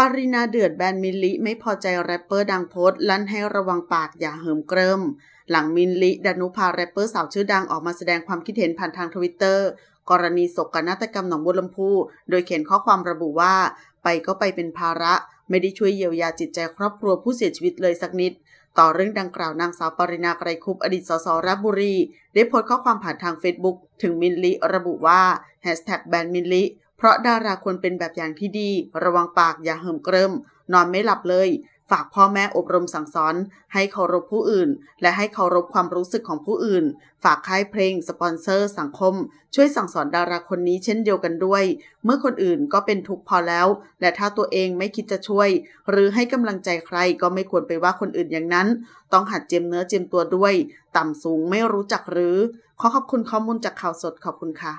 ปารินาเดือดแบนมินลิไม่พอใจแรปเปอร์ดังโพสลั่นให้ระวังปากอย่าเหิมเกริมหลังมินลิดานุภาแรปเปอร์สาวชื่อดังออกมาแสดงความคิดเห็นผ่านทางทวิตเตอร์ กรณีศกนาฏกรรมหนองบัวลำพู โดยเขียนข้อความระบุว่า ไปก็ไปเป็นภาระไม่ได้ช่วยเยียวยาจิตใจครอบครัวผู้เสียชีวิตเลยสักนิด ต่อเรื่องดังกล่าวนางสาวปรินาไกรคุปอดีตสสรบุรีได้โพสต์ข้อความผ่านทางเฟซบุ๊กถึงมินลิระบุว่าแฮชแท็กแบนมินลิเพราะดาราควรเป็นแบบอย่างที่ดี ระวังปากอย่าเหิมเกริมนอนไม่หลับเลย ฝากพ่อแม่อบรมสั่งสอน ให้เคารพผู้อื่น และให้เคารพความรู้สึกของผู้อื่น ฝากค่ายเพลง สปอนเซอร์ สังคม ช่วยสั่งสอนดาราคนนี้เช่นเดียวกันด้วย เมื่อคนอื่นก็เป็นทุกข์พอแล้ว และถ้าตัวเองไม่คิดจะช่วย หรือให้กำลังใจใครก็ไม่ควรไปว่าคนอื่นอย่างนั้นต้องหัดเจียมเนื้อเจียมตัวด้วย ต่ำสูงไม่รู้จักหรือขอขอบคุณข้อมูลจากข่าวสดขอบคุณค่ะ